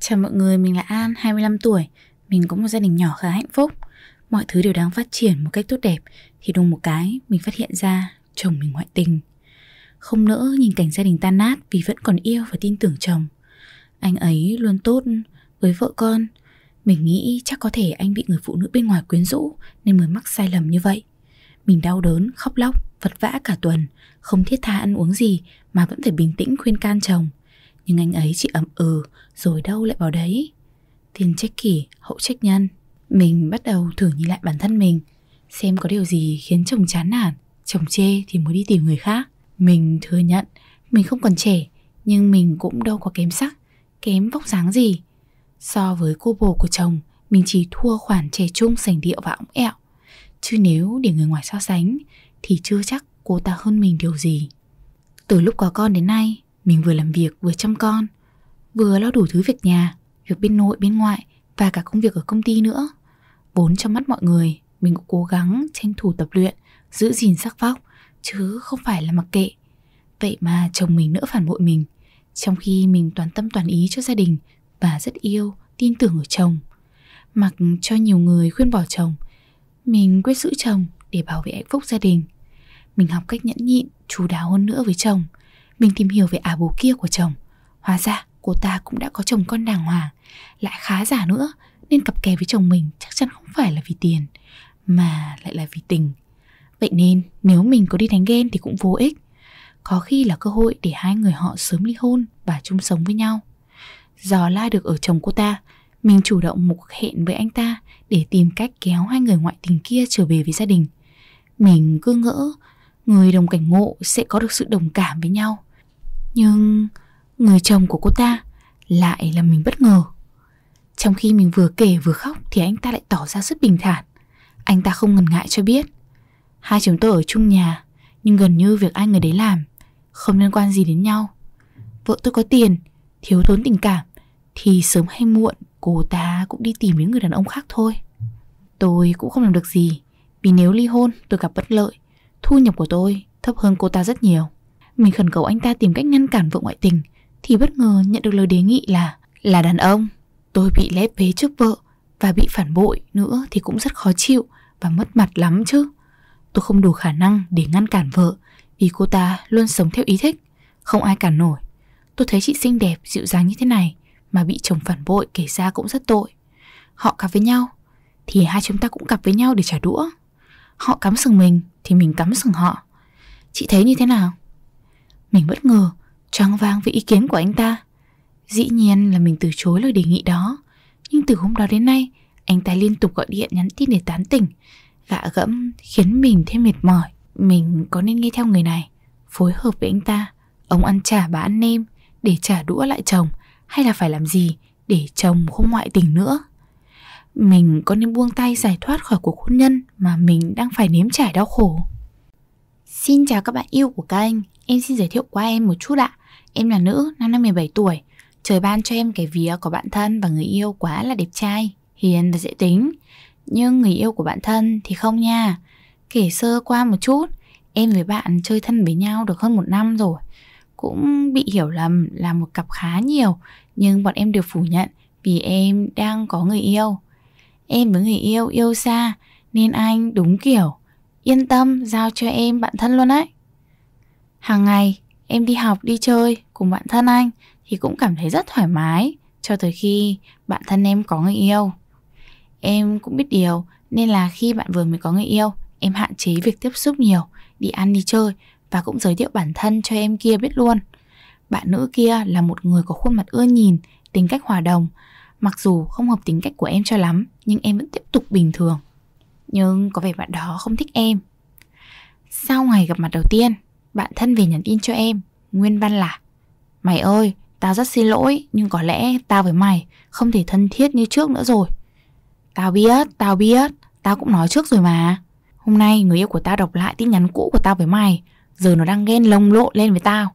Chào mọi người, mình là An, 25 tuổi Mình có một gia đình nhỏ khá hạnh phúc Mọi thứ đều đang phát triển một cách tốt đẹp Thì đùng một cái, mình phát hiện ra chồng mình ngoại tình Không nỡ nhìn cảnh gia đình tan nát vì vẫn còn yêu và tin tưởng chồng Anh ấy luôn tốt với vợ con Mình nghĩ chắc có thể anh bị người phụ nữ bên ngoài quyến rũ Nên mới mắc sai lầm như vậy Mình đau đớn, khóc lóc, vật vã cả tuần Không thiết tha ăn uống gì mà vẫn phải bình tĩnh khuyên can chồng Nhưng anh ấy chỉ ấm ừ rồi đâu lại vào đấy tiền trách kỷ hậu trách nhân mình bắt đầu thử nhìn lại bản thân mình xem có điều gì khiến chồng chán nản chồng chê thì mới đi tìm người khác mình thừa nhận mình không còn trẻ nhưng mình cũng đâu có kém sắc kém vóc dáng gì so với cô bồ của chồng mình chỉ thua khoản trẻ trung sành điệu và ống ẹo chứ nếu để người ngoài so sánh thì chưa chắc cô ta hơn mình điều gì từ lúc có con đến nay mình vừa làm việc vừa chăm con vừa lo đủ thứ việc nhà, việc bên nội bên ngoại và cả công việc ở công ty nữa. bốn trong mắt mọi người, mình cũng cố gắng tranh thủ tập luyện, giữ gìn sắc vóc, chứ không phải là mặc kệ. Vậy mà chồng mình nữa phản bội mình, trong khi mình toàn tâm toàn ý cho gia đình và rất yêu, tin tưởng ở chồng. Mặc cho nhiều người khuyên bỏ chồng, mình quyết giữ chồng để bảo vệ hạnh phúc gia đình. Mình học cách nhẫn nhịn, chú đáo hơn nữa với chồng. Mình tìm hiểu về ả bố kia của chồng. Hóa ra cô ta cũng đã có chồng con đàng hoàng Lại khá giả nữa Nên cặp kè với chồng mình chắc chắn không phải là vì tiền Mà lại là vì tình Vậy nên nếu mình có đi đánh ghen thì cũng vô ích Có khi là cơ hội để hai người họ sớm ly hôn và chung sống với nhau dò la được ở chồng cô ta Mình chủ động một cuộc hẹn với anh ta Để tìm cách kéo hai người ngoại tình kia trở về với gia đình Mình cứ ngỡ Người đồng cảnh ngộ sẽ có được sự đồng cảm với nhau Nhưng Người chồng của cô ta lại làm mình bất ngờ. Trong khi mình vừa kể vừa khóc thì anh ta lại tỏ ra rất bình thản. Anh ta không ngần ngại cho biết. Hai chúng tôi ở chung nhà, nhưng gần như việc ai người đấy làm không liên quan gì đến nhau. Vợ tôi có tiền, thiếu thốn tình cảm thì sớm hay muộn cô ta cũng đi tìm những người đàn ông khác thôi. Tôi cũng không làm được gì, vì nếu ly hôn tôi gặp bất lợi, thu nhập của tôi thấp hơn cô ta rất nhiều. Mình khẩn cầu anh ta tìm cách ngăn cản vợ ngoại tình thì bất ngờ nhận được lời đề nghị là là đàn ông. Tôi bị lép vế trước vợ và bị phản bội nữa thì cũng rất khó chịu và mất mặt lắm chứ. Tôi không đủ khả năng để ngăn cản vợ vì cô ta luôn sống theo ý thích, không ai cản nổi. Tôi thấy chị xinh đẹp, dịu dàng như thế này mà bị chồng phản bội kể ra cũng rất tội. Họ cặp với nhau thì hai chúng ta cũng cặp với nhau để trả đũa. Họ cắm sừng mình thì mình cắm sừng họ. Chị thấy như thế nào? Mình bất ngờ Choáng vang với ý kiến của anh ta Dĩ nhiên là mình từ chối lời đề nghị đó Nhưng từ hôm đó đến nay Anh ta liên tục gọi điện nhắn tin để tán tỉnh Gạ gẫm khiến mình thêm mệt mỏi Mình có nên nghe theo người này Phối hợp với anh ta Ông ăn trả bà ăn nem Để trả đũa lại chồng Hay là phải làm gì để chồng không ngoại tình nữa Mình có nên buông tay giải thoát khỏi cuộc hôn nhân Mà mình đang phải nếm trải đau khổ Xin chào các bạn yêu của kênh Em xin giới thiệu qua em một chút ạ. Em là nữ, năm năm 17 tuổi. Trời ban cho em cái vía có bạn thân và người yêu quá là đẹp trai, hiền và dễ tính. Nhưng người yêu của bạn thân thì không nha. Kể sơ qua một chút, em với bạn chơi thân với nhau được hơn một năm rồi. Cũng bị hiểu lầm là một cặp khá nhiều, nhưng bọn em đều phủ nhận vì em đang có người yêu. Em với người yêu yêu xa, nên anh đúng kiểu yên tâm giao cho em bạn thân luôn ấy Hàng ngày, em đi học đi chơi cùng bạn thân anh thì cũng cảm thấy rất thoải mái cho tới khi bạn thân em có người yêu. Em cũng biết điều nên là khi bạn vừa mới có người yêu, em hạn chế việc tiếp xúc nhiều, đi ăn đi chơi và cũng giới thiệu bản thân cho em kia biết luôn. Bạn nữ kia là một người có khuôn mặt ưa nhìn, tính cách hòa đồng, mặc dù không hợp tính cách của em cho lắm nhưng em vẫn tiếp tục bình thường. Nhưng có vẻ bạn đó không thích em. Sau ngày gặp mặt đầu tiên, bạn thân về nhắn tin cho em Nguyên văn là Mày ơi, tao rất xin lỗi Nhưng có lẽ tao với mày không thể thân thiết như trước nữa rồi Tao biết, tao biết Tao cũng nói trước rồi mà Hôm nay người yêu của tao đọc lại tin nhắn cũ của tao với mày Giờ nó đang ghen lông lộ lên với tao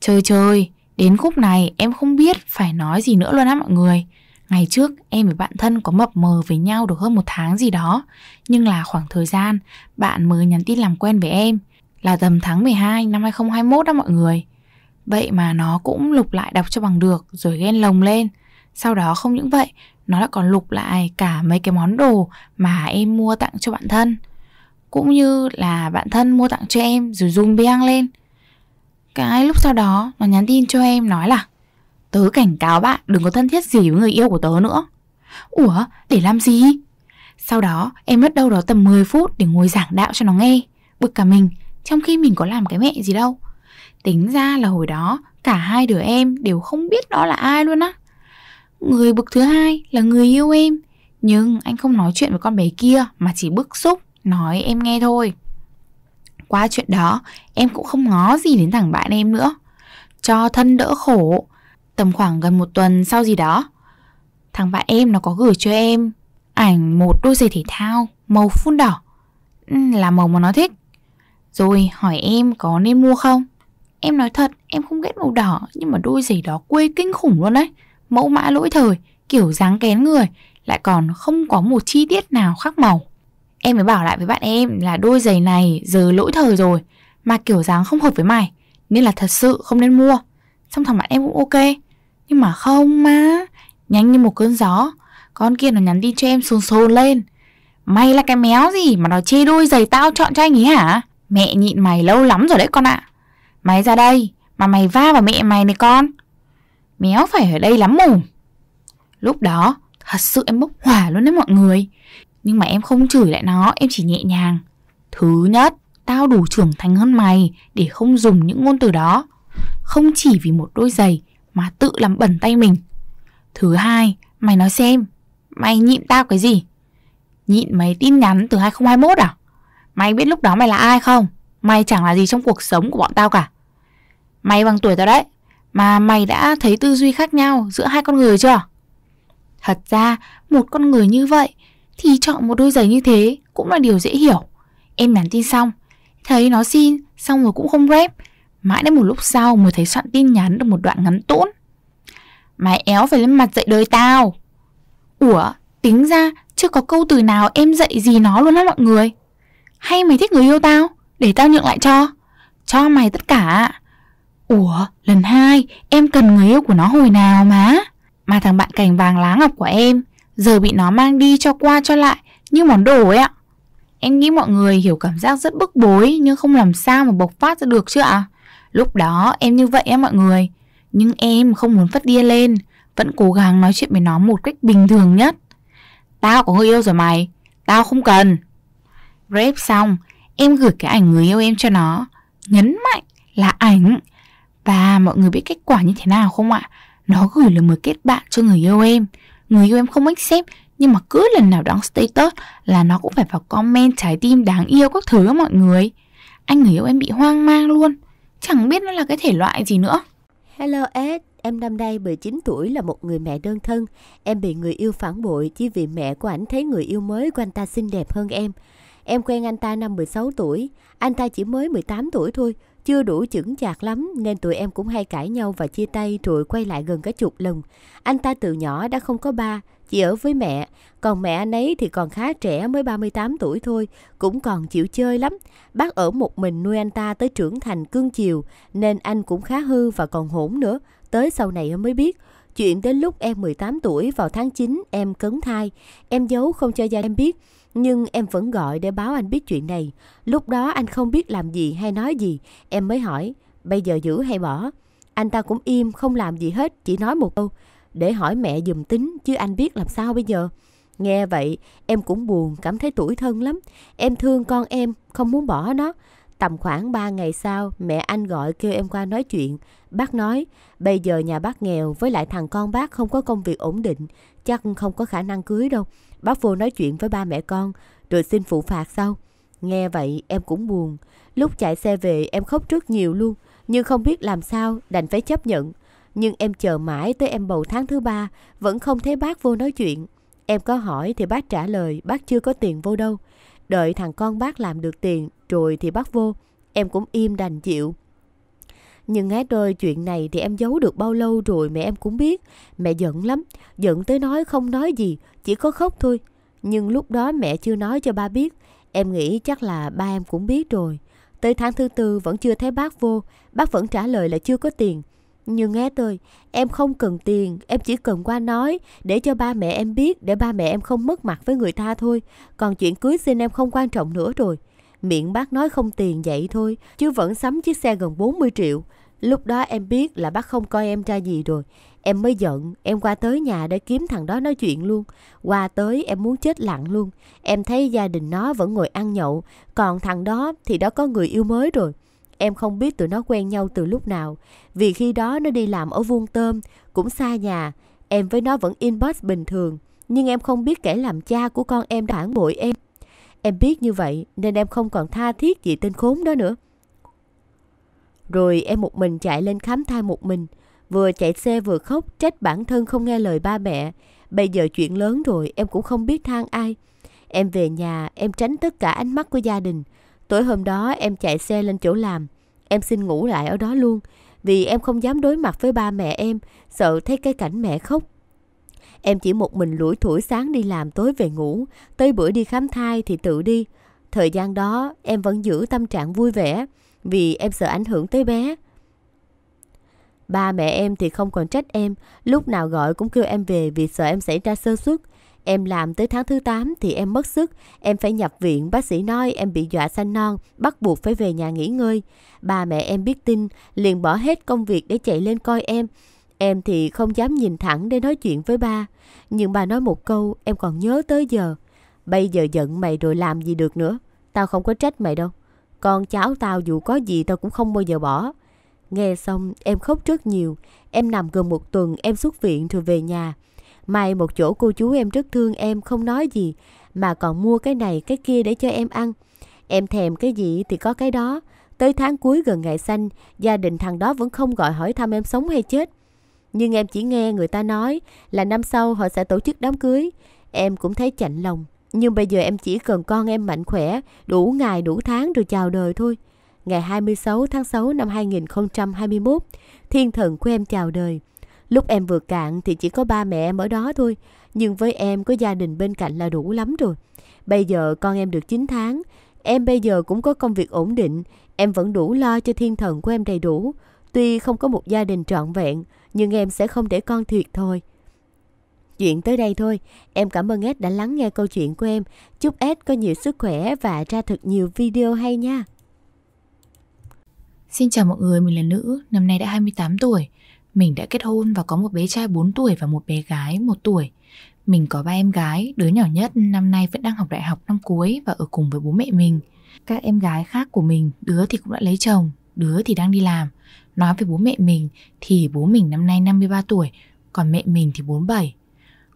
Trời trời, đến khúc này em không biết phải nói gì nữa luôn á mọi người Ngày trước em với bạn thân có mập mờ với nhau được hơn một tháng gì đó Nhưng là khoảng thời gian bạn mới nhắn tin làm quen với em là tầm tháng 12 năm 2021 đó mọi người. Vậy mà nó cũng lục lại đọc cho bằng được rồi ghen lồng lên. Sau đó không những vậy, nó lại còn lục lại cả mấy cái món đồ mà em mua tặng cho bạn thân. Cũng như là bạn thân mua tặng cho em rồi zoom beng lên. Cái lúc sau đó nó nhắn tin cho em nói là Tớ cảnh cáo bạn đừng có thân thiết gì với người yêu của tớ nữa. Ủa, để làm gì? Sau đó em mất đâu đó tầm 10 phút để ngồi giảng đạo cho nó nghe. Bực cả mình, trong khi mình có làm cái mẹ gì đâu tính ra là hồi đó cả hai đứa em đều không biết đó là ai luôn á người bực thứ hai là người yêu em nhưng anh không nói chuyện với con bé kia mà chỉ bức xúc nói em nghe thôi qua chuyện đó em cũng không ngó gì đến thằng bạn em nữa cho thân đỡ khổ tầm khoảng gần một tuần sau gì đó thằng bạn em nó có gửi cho em ảnh một đôi giày thể thao màu phun đỏ ừ, là màu mà nó thích rồi hỏi em có nên mua không Em nói thật em không ghét màu đỏ Nhưng mà đôi giày đó quê kinh khủng luôn đấy Mẫu mã lỗi thời Kiểu dáng kén người Lại còn không có một chi tiết nào khác màu Em mới bảo lại với bạn em là đôi giày này giờ lỗi thời rồi Mà kiểu dáng không hợp với mày Nên là thật sự không nên mua Xong thằng bạn em cũng ok Nhưng mà không má Nhanh như một cơn gió Con kia nó nhắn tin cho em sồn sồn lên May là cái méo gì mà nó chê đôi giày tao chọn cho anh ấy hả Mẹ nhịn mày lâu lắm rồi đấy con ạ Mày ra đây Mà mày va vào mẹ mày này con Méo phải ở đây lắm mù Lúc đó thật sự em bốc hỏa luôn đấy mọi người Nhưng mà em không chửi lại nó Em chỉ nhẹ nhàng Thứ nhất Tao đủ trưởng thành hơn mày Để không dùng những ngôn từ đó Không chỉ vì một đôi giày Mà tự làm bẩn tay mình Thứ hai Mày nói xem Mày nhịn tao cái gì Nhịn mấy tin nhắn từ 2021 à Mày biết lúc đó mày là ai không? Mày chẳng là gì trong cuộc sống của bọn tao cả Mày bằng tuổi tao đấy Mà mày đã thấy tư duy khác nhau giữa hai con người chưa? Thật ra một con người như vậy Thì chọn một đôi giày như thế cũng là điều dễ hiểu Em nhắn tin xong Thấy nó xin xong rồi cũng không rep Mãi đến một lúc sau mới thấy soạn tin nhắn được một đoạn ngắn tũn Mày éo phải lên mặt dạy đời tao Ủa tính ra chưa có câu từ nào em dạy gì nó luôn á mọi người hay mày thích người yêu tao Để tao nhượng lại cho Cho mày tất cả Ủa lần hai em cần người yêu của nó hồi nào má Mà thằng bạn cành vàng lá ngọc của em Giờ bị nó mang đi cho qua cho lại Như món đồ ấy ạ Em nghĩ mọi người hiểu cảm giác rất bức bối Nhưng không làm sao mà bộc phát ra được chứ ạ Lúc đó em như vậy á mọi người Nhưng em không muốn phát điên lên Vẫn cố gắng nói chuyện với nó một cách bình thường nhất Tao có người yêu rồi mày Tao không cần Rep xong, em gửi cái ảnh người yêu em cho nó Nhấn mạnh là ảnh Và mọi người biết kết quả như thế nào không ạ? Nó gửi lời mời kết bạn cho người yêu em Người yêu em không accept Nhưng mà cứ lần nào đăng status là nó cũng phải vào comment trái tim đáng yêu các thứ đó mọi người Anh người yêu em bị hoang mang luôn Chẳng biết nó là cái thể loại gì nữa Hello Ed, em năm nay 19 tuổi là một người mẹ đơn thân. Em bị người yêu phản bội chỉ vì mẹ của anh thấy người yêu mới của anh ta xinh đẹp hơn em. Em quen anh ta năm 16 tuổi, anh ta chỉ mới 18 tuổi thôi, chưa đủ chững chạc lắm nên tụi em cũng hay cãi nhau và chia tay rồi quay lại gần cả chục lần. Anh ta từ nhỏ đã không có ba, chỉ ở với mẹ, còn mẹ anh ấy thì còn khá trẻ mới 38 tuổi thôi, cũng còn chịu chơi lắm. Bác ở một mình nuôi anh ta tới trưởng thành cương chiều nên anh cũng khá hư và còn hỗn nữa, tới sau này mới biết. Chuyện đến lúc em 18 tuổi vào tháng 9 em cấn thai, em giấu không cho gia em biết. Nhưng em vẫn gọi để báo anh biết chuyện này. Lúc đó anh không biết làm gì hay nói gì. Em mới hỏi, bây giờ giữ hay bỏ? Anh ta cũng im, không làm gì hết, chỉ nói một câu. Để hỏi mẹ dùm tính, chứ anh biết làm sao bây giờ. Nghe vậy, em cũng buồn, cảm thấy tủi thân lắm. Em thương con em, không muốn bỏ nó. Tầm khoảng 3 ngày sau, mẹ anh gọi kêu em qua nói chuyện. Bác nói, bây giờ nhà bác nghèo với lại thằng con bác không có công việc ổn định, chắc không có khả năng cưới đâu. Bác vô nói chuyện với ba mẹ con, rồi xin phụ phạt sau. Nghe vậy em cũng buồn. Lúc chạy xe về em khóc rất nhiều luôn, nhưng không biết làm sao đành phải chấp nhận. Nhưng em chờ mãi tới em bầu tháng thứ ba, vẫn không thấy bác vô nói chuyện. Em có hỏi thì bác trả lời bác chưa có tiền vô đâu. Đợi thằng con bác làm được tiền rồi thì bác vô. Em cũng im đành chịu. Nhưng ngái đôi chuyện này thì em giấu được bao lâu rồi mẹ em cũng biết. Mẹ giận lắm, giận tới nói không nói gì, chỉ có khóc thôi. Nhưng lúc đó mẹ chưa nói cho ba biết, em nghĩ chắc là ba em cũng biết rồi. Tới tháng thứ tư vẫn chưa thấy bác vô, bác vẫn trả lời là chưa có tiền. Nhưng nghe tôi, em không cần tiền, em chỉ cần qua nói để cho ba mẹ em biết, để ba mẹ em không mất mặt với người ta thôi. Còn chuyện cưới xin em không quan trọng nữa rồi. Miệng bác nói không tiền vậy thôi, chứ vẫn sắm chiếc xe gần 40 triệu. Lúc đó em biết là bác không coi em ra gì rồi. Em mới giận, em qua tới nhà để kiếm thằng đó nói chuyện luôn. Qua tới em muốn chết lặng luôn. Em thấy gia đình nó vẫn ngồi ăn nhậu, còn thằng đó thì đã có người yêu mới rồi. Em không biết tụi nó quen nhau từ lúc nào, vì khi đó nó đi làm ở vuông tôm, cũng xa nhà. Em với nó vẫn inbox bình thường, nhưng em không biết kẻ làm cha của con em đã phản bội em. Em biết như vậy nên em không còn tha thiết gì tên khốn đó nữa. Rồi em một mình chạy lên khám thai một mình, vừa chạy xe vừa khóc trách bản thân không nghe lời ba mẹ. Bây giờ chuyện lớn rồi em cũng không biết than ai. Em về nhà, em tránh tất cả ánh mắt của gia đình. Tối hôm đó em chạy xe lên chỗ làm, em xin ngủ lại ở đó luôn vì em không dám đối mặt với ba mẹ em, sợ thấy cái cảnh mẹ khóc. Em chỉ một mình lủi thủi sáng đi làm tối về ngủ, tới bữa đi khám thai thì tự đi. Thời gian đó em vẫn giữ tâm trạng vui vẻ vì em sợ ảnh hưởng tới bé. Ba mẹ em thì không còn trách em, lúc nào gọi cũng kêu em về vì sợ em xảy ra sơ suất. Em làm tới tháng thứ 8 thì em mất sức, em phải nhập viện, bác sĩ nói em bị dọa sanh non, bắt buộc phải về nhà nghỉ ngơi. Ba mẹ em biết tin, liền bỏ hết công việc để chạy lên coi em. Em thì không dám nhìn thẳng để nói chuyện với ba. Nhưng bà nói một câu em còn nhớ tới giờ. Bây giờ giận mày rồi làm gì được nữa. Tao không có trách mày đâu. Con cháu tao dù có gì tao cũng không bao giờ bỏ. Nghe xong em khóc rất nhiều. Em nằm gần một tuần em xuất viện rồi về nhà. May một chỗ cô chú em rất thương em không nói gì mà còn mua cái này cái kia để cho em ăn. Em thèm cái gì thì có cái đó. Tới tháng cuối gần ngày xanh, gia đình thằng đó vẫn không gọi hỏi thăm em sống hay chết. Nhưng em chỉ nghe người ta nói là năm sau họ sẽ tổ chức đám cưới. Em cũng thấy chạnh lòng. Nhưng bây giờ em chỉ cần con em mạnh khỏe, đủ ngày đủ tháng rồi chào đời thôi. Ngày 26 tháng 6 năm 2021, thiên thần của em chào đời. Lúc em vừa cạn thì chỉ có ba mẹ em ở đó thôi, nhưng với em có gia đình bên cạnh là đủ lắm rồi. Bây giờ con em được 9 tháng, em bây giờ cũng có công việc ổn định, em vẫn đủ lo cho thiên thần của em đầy đủ. Tuy không có một gia đình trọn vẹn, nhưng em sẽ không để con thiệt thôi. Chuyện tới đây thôi, em cảm ơn Ed đã lắng nghe câu chuyện của em. Chúc ad có nhiều sức khỏe và ra thật nhiều video hay nha. Xin chào mọi người, mình là nữ, năm nay đã 28 tuổi. Mình đã kết hôn và có một bé trai 4 tuổi và một bé gái 1 tuổi. Mình có ba em gái, đứa nhỏ nhất năm nay vẫn đang học đại học năm cuối và ở cùng với bố mẹ mình. Các em gái khác của mình, đứa thì cũng đã lấy chồng, đứa thì đang đi làm. Nói về bố mẹ mình thì bố mình năm nay 53 tuổi, còn mẹ mình thì 47.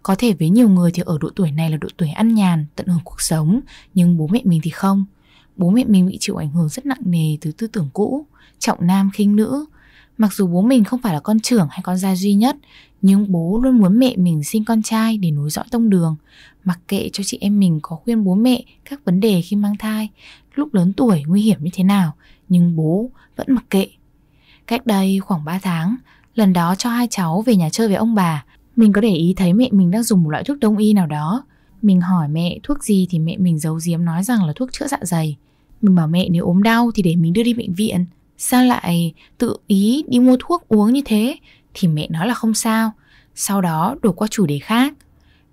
Có thể với nhiều người thì ở độ tuổi này là độ tuổi ăn nhàn, tận hưởng cuộc sống, nhưng bố mẹ mình thì không. Bố mẹ mình bị chịu ảnh hưởng rất nặng nề từ tư tưởng cũ, trọng nam khinh nữ, Mặc dù bố mình không phải là con trưởng hay con trai duy nhất, nhưng bố luôn muốn mẹ mình sinh con trai để nối dõi tông đường, mặc kệ cho chị em mình có khuyên bố mẹ các vấn đề khi mang thai, lúc lớn tuổi nguy hiểm như thế nào, nhưng bố vẫn mặc kệ. Cách đây khoảng 3 tháng, lần đó cho hai cháu về nhà chơi với ông bà, mình có để ý thấy mẹ mình đang dùng một loại thuốc đông y nào đó. Mình hỏi mẹ thuốc gì thì mẹ mình giấu giếm nói rằng là thuốc chữa dạ dày. Mình bảo mẹ nếu ốm đau thì để mình đưa đi bệnh viện. Sao lại tự ý đi mua thuốc uống như thế Thì mẹ nói là không sao Sau đó đổ qua chủ đề khác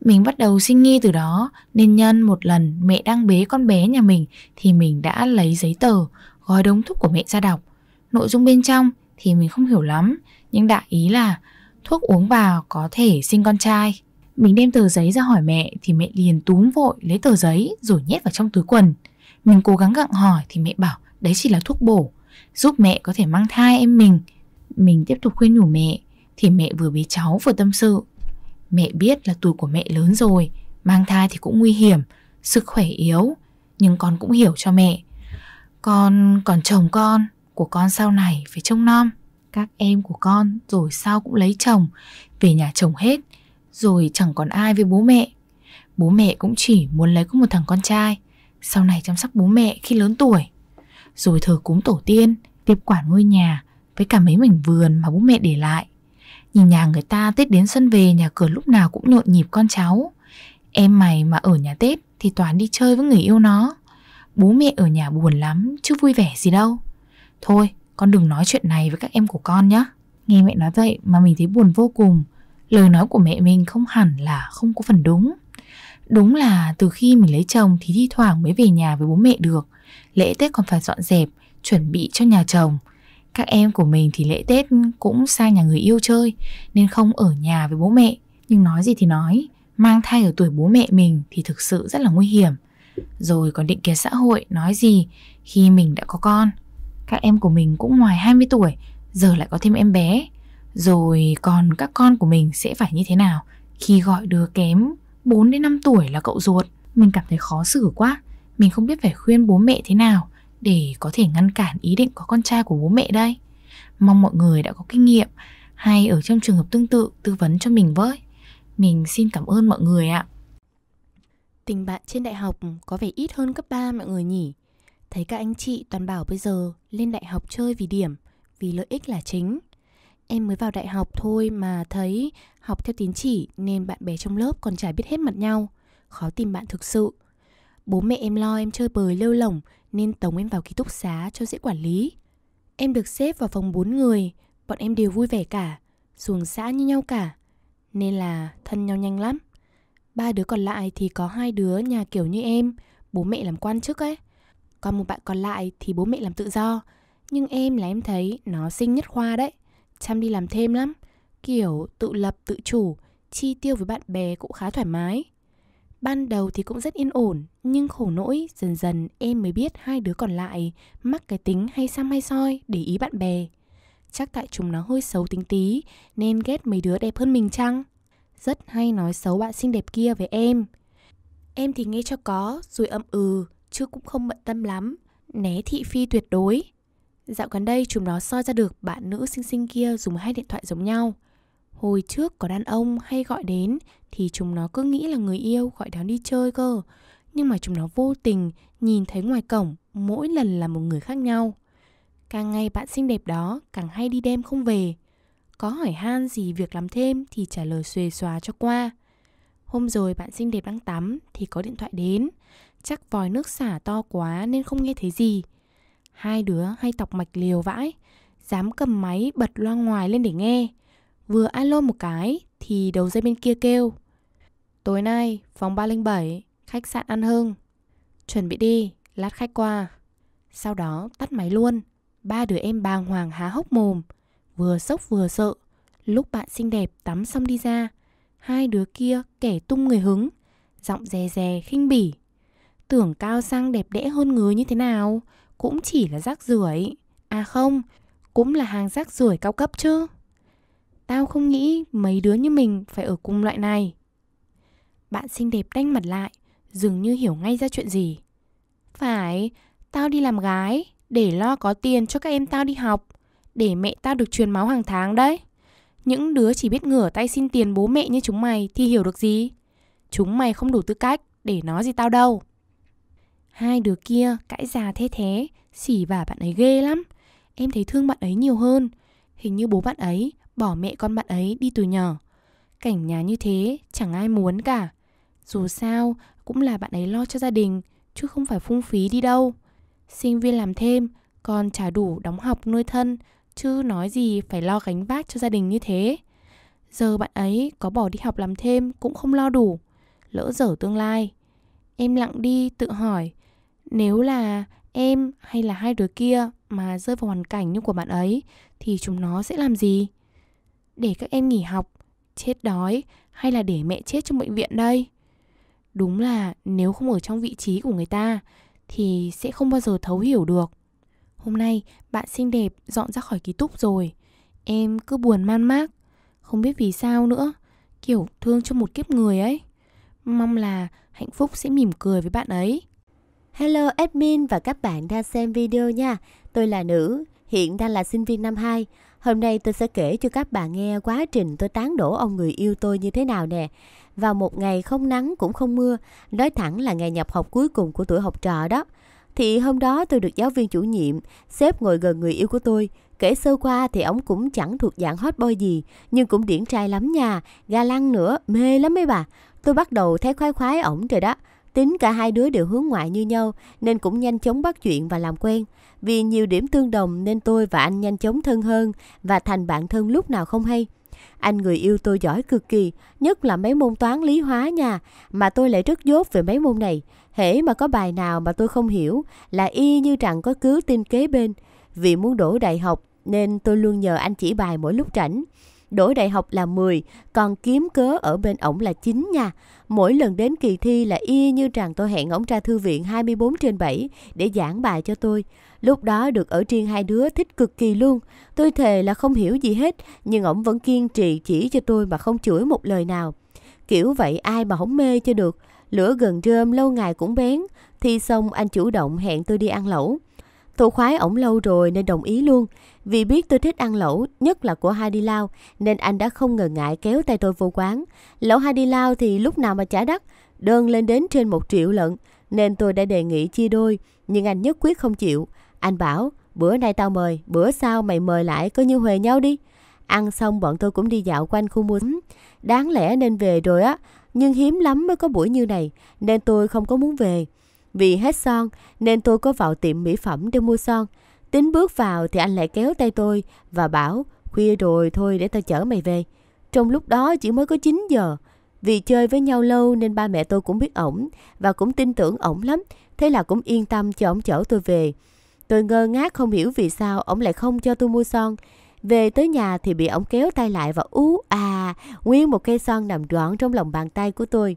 Mình bắt đầu sinh nghi từ đó Nên nhân một lần mẹ đang bế con bé nhà mình Thì mình đã lấy giấy tờ Gói đống thuốc của mẹ ra đọc Nội dung bên trong thì mình không hiểu lắm Nhưng đại ý là thuốc uống vào có thể sinh con trai Mình đem tờ giấy ra hỏi mẹ Thì mẹ liền túm vội lấy tờ giấy Rồi nhét vào trong túi quần Mình cố gắng gặng hỏi thì mẹ bảo Đấy chỉ là thuốc bổ giúp mẹ có thể mang thai em mình. Mình tiếp tục khuyên nhủ mẹ, thì mẹ vừa bế cháu vừa tâm sự. Mẹ biết là tuổi của mẹ lớn rồi, mang thai thì cũng nguy hiểm, sức khỏe yếu, nhưng con cũng hiểu cho mẹ. Con còn chồng con, của con sau này phải trông nom. Các em của con rồi sau cũng lấy chồng, về nhà chồng hết, rồi chẳng còn ai với bố mẹ. Bố mẹ cũng chỉ muốn lấy có một thằng con trai, sau này chăm sóc bố mẹ khi lớn tuổi rồi thờ cúng tổ tiên, tiếp quản ngôi nhà với cả mấy mảnh vườn mà bố mẹ để lại. Nhìn nhà người ta Tết đến sân về nhà cửa lúc nào cũng nhộn nhịp con cháu. Em mày mà ở nhà Tết thì toàn đi chơi với người yêu nó. Bố mẹ ở nhà buồn lắm chứ vui vẻ gì đâu. Thôi, con đừng nói chuyện này với các em của con nhé. Nghe mẹ nói vậy mà mình thấy buồn vô cùng. Lời nói của mẹ mình không hẳn là không có phần đúng. Đúng là từ khi mình lấy chồng thì thi thoảng mới về nhà với bố mẹ được Lễ Tết còn phải dọn dẹp, chuẩn bị cho nhà chồng Các em của mình thì lễ Tết cũng sang nhà người yêu chơi Nên không ở nhà với bố mẹ Nhưng nói gì thì nói Mang thai ở tuổi bố mẹ mình thì thực sự rất là nguy hiểm Rồi còn định kiến xã hội nói gì khi mình đã có con Các em của mình cũng ngoài 20 tuổi Giờ lại có thêm em bé Rồi còn các con của mình sẽ phải như thế nào Khi gọi đứa kém 4 đến 5 tuổi là cậu ruột Mình cảm thấy khó xử quá Mình không biết phải khuyên bố mẹ thế nào Để có thể ngăn cản ý định có con trai của bố mẹ đây Mong mọi người đã có kinh nghiệm Hay ở trong trường hợp tương tự tư vấn cho mình với Mình xin cảm ơn mọi người ạ Tình bạn trên đại học có vẻ ít hơn cấp 3 mọi người nhỉ Thấy các anh chị toàn bảo bây giờ lên đại học chơi vì điểm Vì lợi ích là chính em mới vào đại học thôi mà thấy học theo tín chỉ nên bạn bè trong lớp còn chả biết hết mặt nhau, khó tìm bạn thực sự. Bố mẹ em lo em chơi bời lêu lỏng nên tống em vào ký túc xá cho dễ quản lý. Em được xếp vào phòng bốn người, bọn em đều vui vẻ cả, xuồng xã như nhau cả, nên là thân nhau nhanh lắm. Ba đứa còn lại thì có hai đứa nhà kiểu như em, bố mẹ làm quan chức ấy. Còn một bạn còn lại thì bố mẹ làm tự do, nhưng em là em thấy nó xinh nhất khoa đấy chăm đi làm thêm lắm, kiểu tự lập tự chủ, chi tiêu với bạn bè cũng khá thoải mái. Ban đầu thì cũng rất yên ổn, nhưng khổ nỗi dần dần em mới biết hai đứa còn lại mắc cái tính hay xăm hay soi để ý bạn bè. Chắc tại chúng nó hơi xấu tính tí nên ghét mấy đứa đẹp hơn mình chăng? Rất hay nói xấu bạn xinh đẹp kia với em. Em thì nghe cho có rồi ậm ừ, chứ cũng không bận tâm lắm, né thị phi tuyệt đối. Dạo gần đây chúng nó soi ra được bạn nữ xinh xinh kia dùng hai điện thoại giống nhau. Hồi trước có đàn ông hay gọi đến thì chúng nó cứ nghĩ là người yêu gọi đón đi chơi cơ. Nhưng mà chúng nó vô tình nhìn thấy ngoài cổng mỗi lần là một người khác nhau. Càng ngày bạn xinh đẹp đó càng hay đi đêm không về. Có hỏi han gì việc làm thêm thì trả lời xuề xòa cho qua. Hôm rồi bạn xinh đẹp đang tắm thì có điện thoại đến. Chắc vòi nước xả to quá nên không nghe thấy gì. Hai đứa hay tọc mạch liều vãi, dám cầm máy bật loa ngoài lên để nghe. Vừa alo một cái thì đầu dây bên kia kêu. Tối nay, phòng 307, khách sạn An Hưng. Chuẩn bị đi, lát khách qua. Sau đó tắt máy luôn. Ba đứa em bàng hoàng há hốc mồm, vừa sốc vừa sợ. Lúc bạn xinh đẹp tắm xong đi ra, hai đứa kia kẻ tung người hứng, giọng dè dè khinh bỉ. Tưởng cao sang đẹp đẽ hơn người như thế nào, cũng chỉ là rác rưởi. À không, cũng là hàng rác rưởi cao cấp chứ. Tao không nghĩ mấy đứa như mình phải ở cùng loại này. Bạn xinh đẹp đanh mặt lại, dường như hiểu ngay ra chuyện gì. Phải, tao đi làm gái để lo có tiền cho các em tao đi học, để mẹ tao được truyền máu hàng tháng đấy. Những đứa chỉ biết ngửa tay xin tiền bố mẹ như chúng mày thì hiểu được gì? Chúng mày không đủ tư cách để nói gì tao đâu. Hai đứa kia cãi già thế thế, xỉ vả bạn ấy ghê lắm. Em thấy thương bạn ấy nhiều hơn. Hình như bố bạn ấy bỏ mẹ con bạn ấy đi từ nhỏ. Cảnh nhà như thế chẳng ai muốn cả. Dù sao cũng là bạn ấy lo cho gia đình chứ không phải phung phí đi đâu. Sinh viên làm thêm còn trả đủ đóng học nuôi thân chứ nói gì phải lo gánh vác cho gia đình như thế. Giờ bạn ấy có bỏ đi học làm thêm cũng không lo đủ, lỡ dở tương lai. Em lặng đi tự hỏi, nếu là em hay là hai đứa kia mà rơi vào hoàn cảnh như của bạn ấy thì chúng nó sẽ làm gì để các em nghỉ học chết đói hay là để mẹ chết trong bệnh viện đây đúng là nếu không ở trong vị trí của người ta thì sẽ không bao giờ thấu hiểu được hôm nay bạn xinh đẹp dọn ra khỏi ký túc rồi em cứ buồn man mác không biết vì sao nữa kiểu thương cho một kiếp người ấy mong là hạnh phúc sẽ mỉm cười với bạn ấy Hello admin và các bạn đang xem video nha. Tôi là nữ, hiện đang là sinh viên năm 2. Hôm nay tôi sẽ kể cho các bạn nghe quá trình tôi tán đổ ông người yêu tôi như thế nào nè. Vào một ngày không nắng cũng không mưa, nói thẳng là ngày nhập học cuối cùng của tuổi học trò đó. Thì hôm đó tôi được giáo viên chủ nhiệm, xếp ngồi gần người yêu của tôi. Kể sơ qua thì ổng cũng chẳng thuộc dạng hot boy gì, nhưng cũng điển trai lắm nha, ga lăng nữa, mê lắm mấy bà. Tôi bắt đầu thấy khoái khoái ổng rồi đó. Tính cả hai đứa đều hướng ngoại như nhau nên cũng nhanh chóng bắt chuyện và làm quen. Vì nhiều điểm tương đồng nên tôi và anh nhanh chóng thân hơn và thành bạn thân lúc nào không hay. Anh người yêu tôi giỏi cực kỳ, nhất là mấy môn toán lý hóa nha, mà tôi lại rất dốt về mấy môn này. Hễ mà có bài nào mà tôi không hiểu là y như rằng có cứu tin kế bên. Vì muốn đổ đại học nên tôi luôn nhờ anh chỉ bài mỗi lúc rảnh. Đổi đại học là 10, còn kiếm cớ ở bên ổng là 9 nha. Mỗi lần đến kỳ thi là y như rằng tôi hẹn ông ra thư viện 24 trên 7 để giảng bài cho tôi. Lúc đó được ở riêng hai đứa thích cực kỳ luôn. Tôi thề là không hiểu gì hết, nhưng ổng vẫn kiên trì chỉ cho tôi mà không chửi một lời nào. Kiểu vậy ai mà không mê cho được. Lửa gần rơm lâu ngày cũng bén. Thi xong anh chủ động hẹn tôi đi ăn lẩu. Thủ khoái ổng lâu rồi nên đồng ý luôn. Vì biết tôi thích ăn lẩu, nhất là của hai đi lao, nên anh đã không ngần ngại kéo tay tôi vô quán. Lẩu hai đi lao thì lúc nào mà trả đắt, đơn lên đến trên một triệu lận, nên tôi đã đề nghị chia đôi, nhưng anh nhất quyết không chịu. Anh bảo, bữa nay tao mời, bữa sau mày mời lại cứ như huề nhau đi. Ăn xong bọn tôi cũng đi dạo quanh khu mua sắm. Đáng lẽ nên về rồi á, nhưng hiếm lắm mới có buổi như này, nên tôi không có muốn về. Vì hết son nên tôi có vào tiệm mỹ phẩm để mua son. Tính bước vào thì anh lại kéo tay tôi và bảo khuya rồi thôi để tao chở mày về. Trong lúc đó chỉ mới có 9 giờ. Vì chơi với nhau lâu nên ba mẹ tôi cũng biết ổng và cũng tin tưởng ổng lắm. Thế là cũng yên tâm cho ổng chở tôi về. Tôi ngơ ngác không hiểu vì sao ổng lại không cho tôi mua son. Về tới nhà thì bị ổng kéo tay lại và ú à, nguyên một cây son nằm đoạn trong lòng bàn tay của tôi.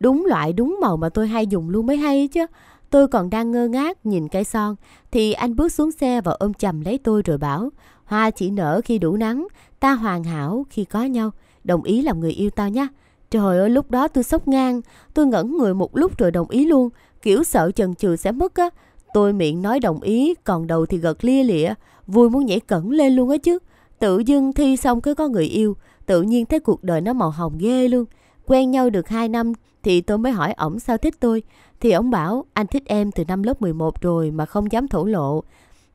Đúng loại đúng màu mà tôi hay dùng luôn mới hay chứ. Tôi còn đang ngơ ngác nhìn cái son thì anh bước xuống xe và ôm chầm lấy tôi rồi bảo Hoa chỉ nở khi đủ nắng, ta hoàn hảo khi có nhau, đồng ý làm người yêu tao nhé. Trời ơi lúc đó tôi sốc ngang, tôi ngẩn người một lúc rồi đồng ý luôn, kiểu sợ chần chừ sẽ mất á. Tôi miệng nói đồng ý, còn đầu thì gật lia lịa, vui muốn nhảy cẩn lên luôn á chứ. Tự dưng thi xong cứ có người yêu, tự nhiên thấy cuộc đời nó màu hồng ghê luôn. Quen nhau được 2 năm thì tôi mới hỏi ổng sao thích tôi. Thì ổng bảo anh thích em từ năm lớp 11 rồi mà không dám thổ lộ.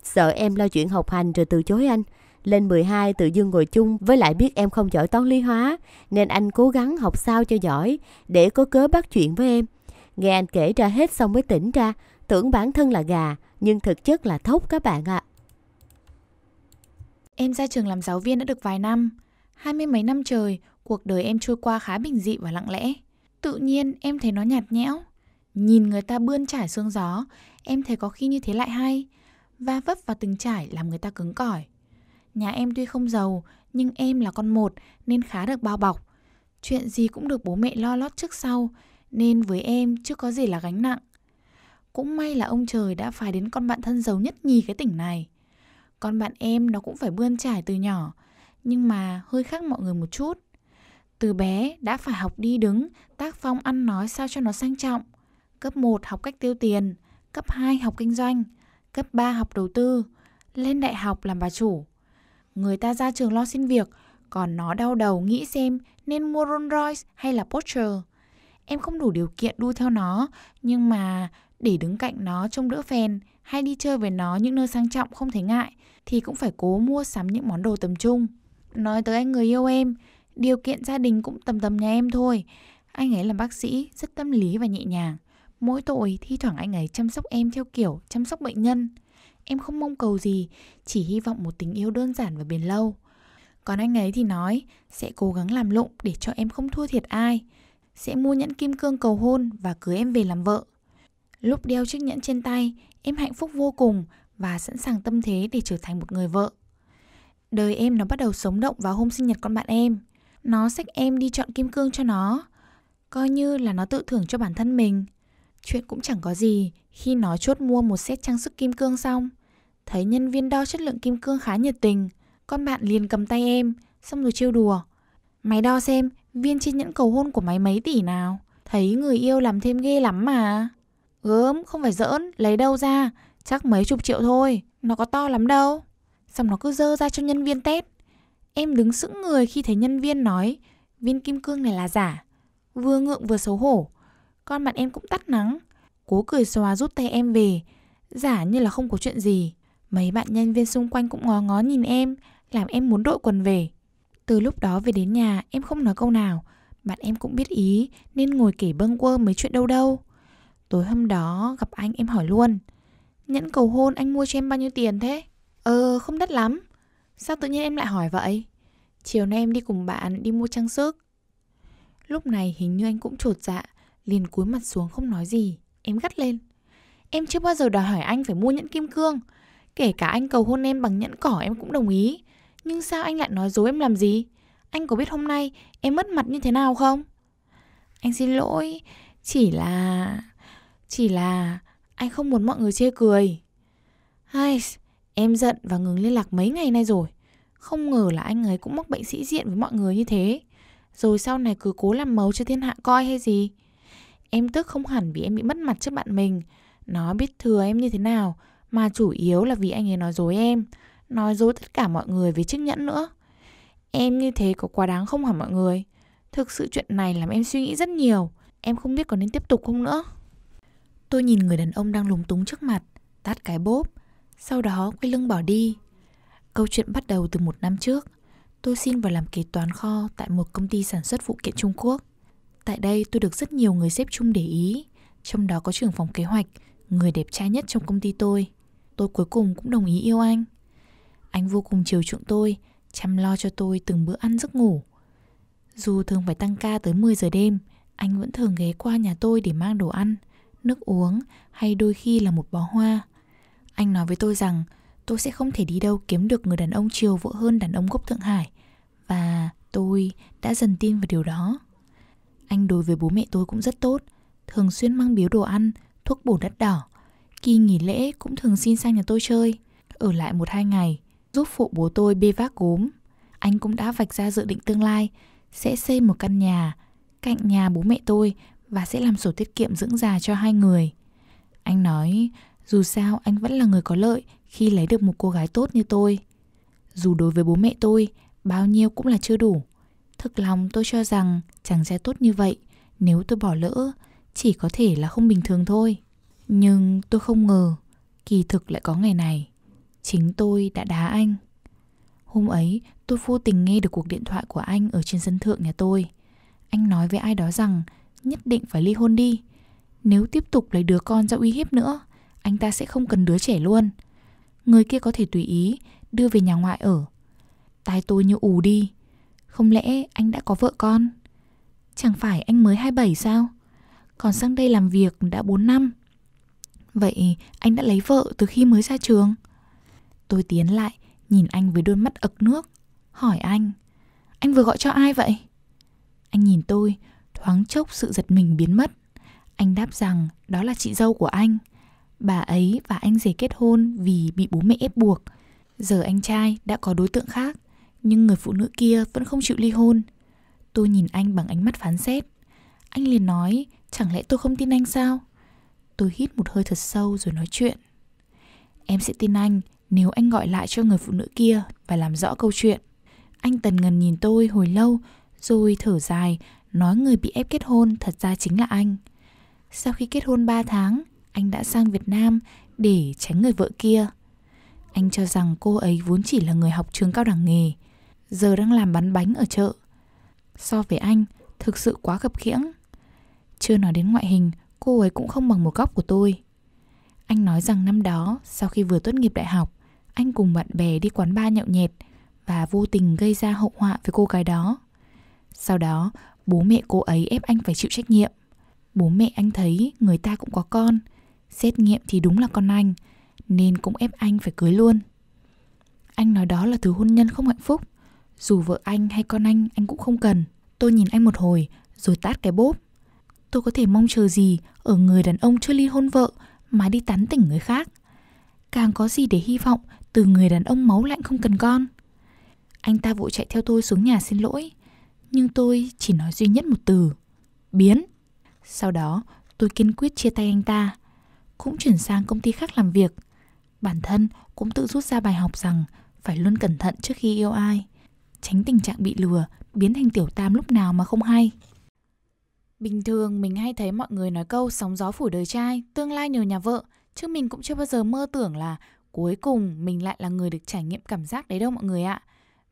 Sợ em lo chuyện học hành rồi từ chối anh. Lên 12 tự dưng ngồi chung với lại biết em không giỏi toán lý hóa nên anh cố gắng học sao cho giỏi để có cớ bắt chuyện với em. Nghe anh kể ra hết xong mới tỉnh ra tưởng bản thân là gà nhưng thực chất là thốc các bạn ạ. À. Em ra trường làm giáo viên đã được vài năm. Hai mươi mấy năm trời, cuộc đời em trôi qua khá bình dị và lặng lẽ. Tự nhiên em thấy nó nhạt nhẽo Nhìn người ta bươn trải sương gió Em thấy có khi như thế lại hay và vấp vào từng trải làm người ta cứng cỏi Nhà em tuy không giàu Nhưng em là con một Nên khá được bao bọc Chuyện gì cũng được bố mẹ lo lót trước sau Nên với em chưa có gì là gánh nặng Cũng may là ông trời đã phái đến con bạn thân giàu nhất nhì cái tỉnh này Con bạn em nó cũng phải bươn trải từ nhỏ Nhưng mà hơi khác mọi người một chút từ bé đã phải học đi đứng, tác phong ăn nói sao cho nó sang trọng. Cấp 1 học cách tiêu tiền, cấp 2 học kinh doanh, cấp 3 học đầu tư, lên đại học làm bà chủ. Người ta ra trường lo xin việc, còn nó đau đầu nghĩ xem nên mua Rolls Royce hay là Porsche. Em không đủ điều kiện đu theo nó, nhưng mà để đứng cạnh nó trông đỡ phèn hay đi chơi với nó những nơi sang trọng không thấy ngại thì cũng phải cố mua sắm những món đồ tầm trung. Nói tới anh người yêu em, Điều kiện gia đình cũng tầm tầm nhà em thôi Anh ấy là bác sĩ, rất tâm lý và nhẹ nhàng Mỗi tội thi thoảng anh ấy chăm sóc em theo kiểu chăm sóc bệnh nhân Em không mong cầu gì, chỉ hy vọng một tình yêu đơn giản và bền lâu Còn anh ấy thì nói sẽ cố gắng làm lụng để cho em không thua thiệt ai Sẽ mua nhẫn kim cương cầu hôn và cưới em về làm vợ Lúc đeo chiếc nhẫn trên tay, em hạnh phúc vô cùng và sẵn sàng tâm thế để trở thành một người vợ. Đời em nó bắt đầu sống động vào hôm sinh nhật con bạn em. Nó xách em đi chọn kim cương cho nó Coi như là nó tự thưởng cho bản thân mình Chuyện cũng chẳng có gì Khi nó chốt mua một set trang sức kim cương xong Thấy nhân viên đo chất lượng kim cương khá nhiệt tình Con bạn liền cầm tay em Xong rồi trêu đùa Mày đo xem viên trên nhẫn cầu hôn của mày mấy tỷ nào Thấy người yêu làm thêm ghê lắm mà Gớm không phải giỡn Lấy đâu ra Chắc mấy chục triệu thôi Nó có to lắm đâu Xong nó cứ dơ ra cho nhân viên test Em đứng sững người khi thấy nhân viên nói viên kim cương này là giả. Vừa ngượng vừa xấu hổ. Con mặt em cũng tắt nắng. Cố cười xòa rút tay em về. Giả như là không có chuyện gì. Mấy bạn nhân viên xung quanh cũng ngó ngó nhìn em, làm em muốn đội quần về. Từ lúc đó về đến nhà em không nói câu nào. Bạn em cũng biết ý nên ngồi kể bâng quơ mấy chuyện đâu đâu. Tối hôm đó gặp anh em hỏi luôn. Nhẫn cầu hôn anh mua cho em bao nhiêu tiền thế? Ờ không đắt lắm Sao tự nhiên em lại hỏi vậy? Chiều nay em đi cùng bạn đi mua trang sức Lúc này hình như anh cũng trột dạ Liền cúi mặt xuống không nói gì Em gắt lên Em chưa bao giờ đòi hỏi anh phải mua nhẫn kim cương Kể cả anh cầu hôn em bằng nhẫn cỏ em cũng đồng ý Nhưng sao anh lại nói dối em làm gì Anh có biết hôm nay em mất mặt như thế nào không Anh xin lỗi Chỉ là... Chỉ là... Anh không muốn mọi người chê cười Ai, Em giận và ngừng liên lạc mấy ngày nay rồi Không ngờ là anh ấy cũng mắc bệnh sĩ diện với mọi người như thế Rồi sau này cứ cố làm mấu cho thiên hạ coi hay gì Em tức không hẳn vì em bị mất mặt trước bạn mình Nó biết thừa em như thế nào Mà chủ yếu là vì anh ấy nói dối em Nói dối tất cả mọi người về chức nhẫn nữa Em như thế có quá đáng không hả mọi người Thực sự chuyện này làm em suy nghĩ rất nhiều Em không biết có nên tiếp tục không nữa Tôi nhìn người đàn ông đang lúng túng trước mặt tắt cái bốp sau đó quay lưng bỏ đi Câu chuyện bắt đầu từ một năm trước Tôi xin vào làm kế toán kho tại một công ty sản xuất phụ kiện Trung Quốc Tại đây tôi được rất nhiều người xếp chung để ý Trong đó có trưởng phòng kế hoạch Người đẹp trai nhất trong công ty tôi Tôi cuối cùng cũng đồng ý yêu anh Anh vô cùng chiều chuộng tôi Chăm lo cho tôi từng bữa ăn giấc ngủ Dù thường phải tăng ca tới 10 giờ đêm Anh vẫn thường ghé qua nhà tôi để mang đồ ăn Nước uống hay đôi khi là một bó hoa anh nói với tôi rằng tôi sẽ không thể đi đâu kiếm được người đàn ông chiều vợ hơn đàn ông gốc Thượng Hải và tôi đã dần tin vào điều đó. Anh đối với bố mẹ tôi cũng rất tốt, thường xuyên mang biếu đồ ăn, thuốc bổ đắt đỏ. Kỳ nghỉ lễ cũng thường xin sang nhà tôi chơi, ở lại một hai ngày, giúp phụ bố tôi bê vác gốm. Anh cũng đã vạch ra dự định tương lai, sẽ xây một căn nhà cạnh nhà bố mẹ tôi và sẽ làm sổ tiết kiệm dưỡng già cho hai người. Anh nói dù sao anh vẫn là người có lợi khi lấy được một cô gái tốt như tôi. Dù đối với bố mẹ tôi, bao nhiêu cũng là chưa đủ. Thực lòng tôi cho rằng chàng trai tốt như vậy, nếu tôi bỏ lỡ, chỉ có thể là không bình thường thôi. Nhưng tôi không ngờ, kỳ thực lại có ngày này. Chính tôi đã đá anh. Hôm ấy, tôi vô tình nghe được cuộc điện thoại của anh ở trên sân thượng nhà tôi. Anh nói với ai đó rằng nhất định phải ly hôn đi. Nếu tiếp tục lấy đứa con ra uy hiếp nữa, anh ta sẽ không cần đứa trẻ luôn. Người kia có thể tùy ý đưa về nhà ngoại ở. Tai tôi như ù đi. Không lẽ anh đã có vợ con? Chẳng phải anh mới 27 sao? Còn sang đây làm việc đã 4 năm. Vậy anh đã lấy vợ từ khi mới ra trường? Tôi tiến lại, nhìn anh với đôi mắt ực nước, hỏi anh. Anh vừa gọi cho ai vậy? Anh nhìn tôi, thoáng chốc sự giật mình biến mất. Anh đáp rằng đó là chị dâu của anh bà ấy và anh rể kết hôn vì bị bố mẹ ép buộc. Giờ anh trai đã có đối tượng khác, nhưng người phụ nữ kia vẫn không chịu ly hôn. Tôi nhìn anh bằng ánh mắt phán xét. Anh liền nói, chẳng lẽ tôi không tin anh sao? Tôi hít một hơi thật sâu rồi nói chuyện. Em sẽ tin anh nếu anh gọi lại cho người phụ nữ kia và làm rõ câu chuyện. Anh tần ngần nhìn tôi hồi lâu rồi thở dài nói người bị ép kết hôn thật ra chính là anh. Sau khi kết hôn 3 tháng, anh đã sang Việt Nam để tránh người vợ kia. Anh cho rằng cô ấy vốn chỉ là người học trường cao đẳng nghề, giờ đang làm bán bánh ở chợ. So với anh, thực sự quá khập khiễng. Chưa nói đến ngoại hình, cô ấy cũng không bằng một góc của tôi. Anh nói rằng năm đó, sau khi vừa tốt nghiệp đại học, anh cùng bạn bè đi quán bar nhậu nhẹt và vô tình gây ra hậu họa với cô gái đó. Sau đó, bố mẹ cô ấy ép anh phải chịu trách nhiệm. Bố mẹ anh thấy người ta cũng có con, Xét nghiệm thì đúng là con anh Nên cũng ép anh phải cưới luôn Anh nói đó là thứ hôn nhân không hạnh phúc Dù vợ anh hay con anh Anh cũng không cần Tôi nhìn anh một hồi rồi tát cái bốp Tôi có thể mong chờ gì Ở người đàn ông chưa ly hôn vợ Mà đi tán tỉnh người khác Càng có gì để hy vọng Từ người đàn ông máu lạnh không cần con Anh ta vội chạy theo tôi xuống nhà xin lỗi Nhưng tôi chỉ nói duy nhất một từ Biến Sau đó tôi kiên quyết chia tay anh ta cũng chuyển sang công ty khác làm việc. Bản thân cũng tự rút ra bài học rằng phải luôn cẩn thận trước khi yêu ai, tránh tình trạng bị lừa, biến thành tiểu tam lúc nào mà không hay. Bình thường mình hay thấy mọi người nói câu sóng gió phủ đời trai, tương lai nhờ nhà vợ, chứ mình cũng chưa bao giờ mơ tưởng là cuối cùng mình lại là người được trải nghiệm cảm giác đấy đâu mọi người ạ.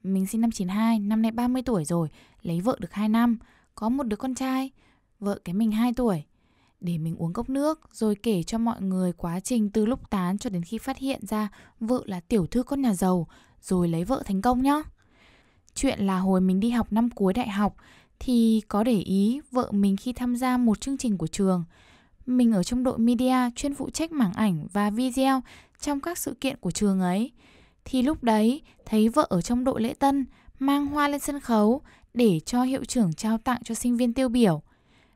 Mình sinh năm 92, năm nay 30 tuổi rồi, lấy vợ được 2 năm, có một đứa con trai, vợ cái mình 2 tuổi để mình uống cốc nước rồi kể cho mọi người quá trình từ lúc tán cho đến khi phát hiện ra vợ là tiểu thư con nhà giàu rồi lấy vợ thành công nhá. Chuyện là hồi mình đi học năm cuối đại học thì có để ý vợ mình khi tham gia một chương trình của trường. Mình ở trong đội media chuyên phụ trách mảng ảnh và video trong các sự kiện của trường ấy. Thì lúc đấy thấy vợ ở trong đội lễ tân mang hoa lên sân khấu để cho hiệu trưởng trao tặng cho sinh viên tiêu biểu –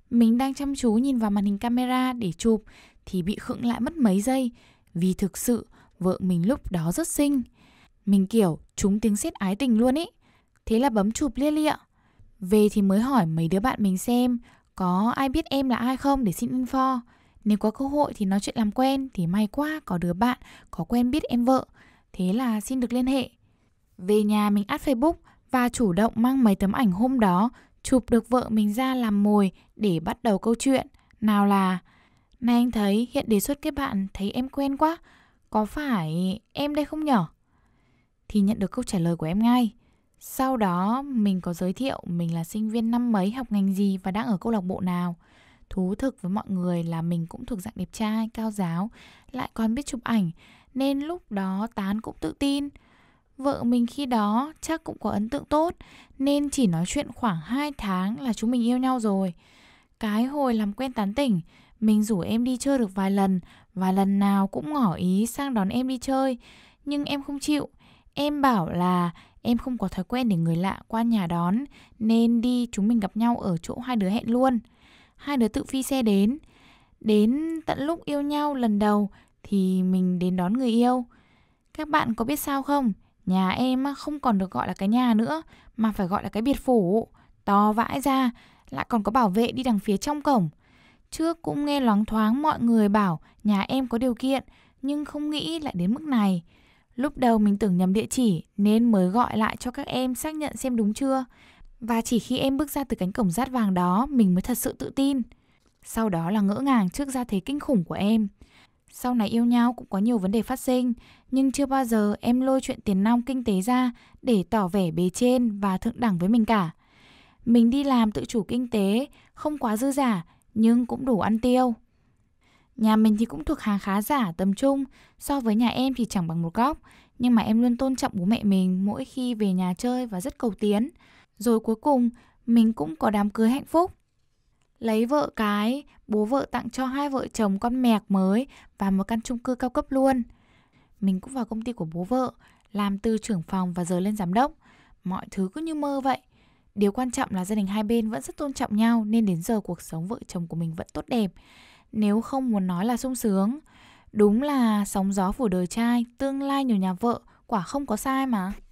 mình đang chăm chú nhìn vào màn hình camera để chụp thì bị khựng lại mất mấy giây vì thực sự vợ mình lúc đó rất xinh. Mình kiểu trúng tiếng xét ái tình luôn ý. Thế là bấm chụp lia lịa. Về thì mới hỏi mấy đứa bạn mình xem có ai biết em là ai không để xin info. Nếu có cơ hội thì nói chuyện làm quen thì may quá có đứa bạn có quen biết em vợ. Thế là xin được liên hệ. Về nhà mình add Facebook và chủ động mang mấy tấm ảnh hôm đó chụp được vợ mình ra làm mồi để bắt đầu câu chuyện. Nào là, nay anh thấy hiện đề xuất kết bạn thấy em quen quá, có phải em đây không nhở? Thì nhận được câu trả lời của em ngay. Sau đó mình có giới thiệu mình là sinh viên năm mấy học ngành gì và đang ở câu lạc bộ nào. Thú thực với mọi người là mình cũng thuộc dạng đẹp trai, cao giáo, lại còn biết chụp ảnh nên lúc đó tán cũng tự tin. Vợ mình khi đó chắc cũng có ấn tượng tốt nên chỉ nói chuyện khoảng 2 tháng là chúng mình yêu nhau rồi. Cái hồi làm quen tán tỉnh, mình rủ em đi chơi được vài lần và lần nào cũng ngỏ ý sang đón em đi chơi, nhưng em không chịu. Em bảo là em không có thói quen để người lạ qua nhà đón nên đi chúng mình gặp nhau ở chỗ hai đứa hẹn luôn. Hai đứa tự phi xe đến. Đến tận lúc yêu nhau lần đầu thì mình đến đón người yêu. Các bạn có biết sao không? Nhà em không còn được gọi là cái nhà nữa Mà phải gọi là cái biệt phủ To vãi ra Lại còn có bảo vệ đi đằng phía trong cổng Trước cũng nghe loáng thoáng mọi người bảo Nhà em có điều kiện Nhưng không nghĩ lại đến mức này Lúc đầu mình tưởng nhầm địa chỉ Nên mới gọi lại cho các em xác nhận xem đúng chưa Và chỉ khi em bước ra từ cánh cổng rát vàng đó Mình mới thật sự tự tin Sau đó là ngỡ ngàng trước ra thế kinh khủng của em sau này yêu nhau cũng có nhiều vấn đề phát sinh, nhưng chưa bao giờ em lôi chuyện tiền nong kinh tế ra để tỏ vẻ bề trên và thượng đẳng với mình cả. Mình đi làm tự chủ kinh tế, không quá dư giả, nhưng cũng đủ ăn tiêu. Nhà mình thì cũng thuộc hàng khá giả tầm trung, so với nhà em thì chẳng bằng một góc, nhưng mà em luôn tôn trọng bố mẹ mình mỗi khi về nhà chơi và rất cầu tiến. Rồi cuối cùng, mình cũng có đám cưới hạnh phúc lấy vợ cái, bố vợ tặng cho hai vợ chồng con mẹc mới và một căn chung cư cao cấp luôn. Mình cũng vào công ty của bố vợ, làm từ trưởng phòng và giờ lên giám đốc. Mọi thứ cứ như mơ vậy. Điều quan trọng là gia đình hai bên vẫn rất tôn trọng nhau nên đến giờ cuộc sống vợ chồng của mình vẫn tốt đẹp. Nếu không muốn nói là sung sướng, đúng là sóng gió phủ đời trai, tương lai nhiều nhà vợ quả không có sai mà.